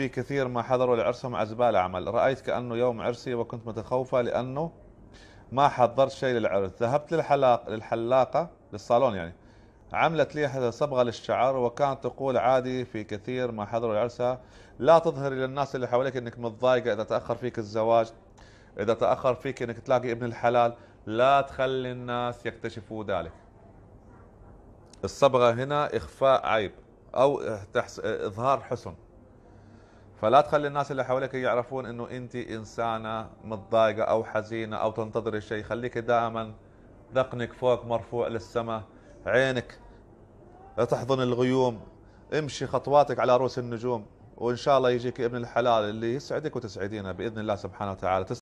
في كثير ما حضروا لعرسهم عزبال عمل رأيت كأنه يوم عرسي وكنت متخوفة لأنه ما حضرت شيء للعرس ذهبت للحلاق للحلاقة للصالون يعني عملت لي صبغة للشعر وكانت تقول عادي في كثير ما حضروا لعرسها لا تظهري للناس اللي حواليك انك متضايقة اذا تأخر فيك الزواج اذا تأخر فيك انك تلاقي ابن الحلال لا تخلي الناس يكتشفوا ذلك الصبغة هنا اخفاء عيب او اظهار حسن فلا تخلي الناس اللي حواليك يعرفون انه انت انسانه متضايقه او حزينه او تنتظري شيء خليك دائما ذقنك فوق مرفوع للسماء عينك تحضن الغيوم امشي خطواتك على رؤوس النجوم وان شاء الله يجيك ابن الحلال اللي يسعدك وتسعدينا باذن الله سبحانه وتعالى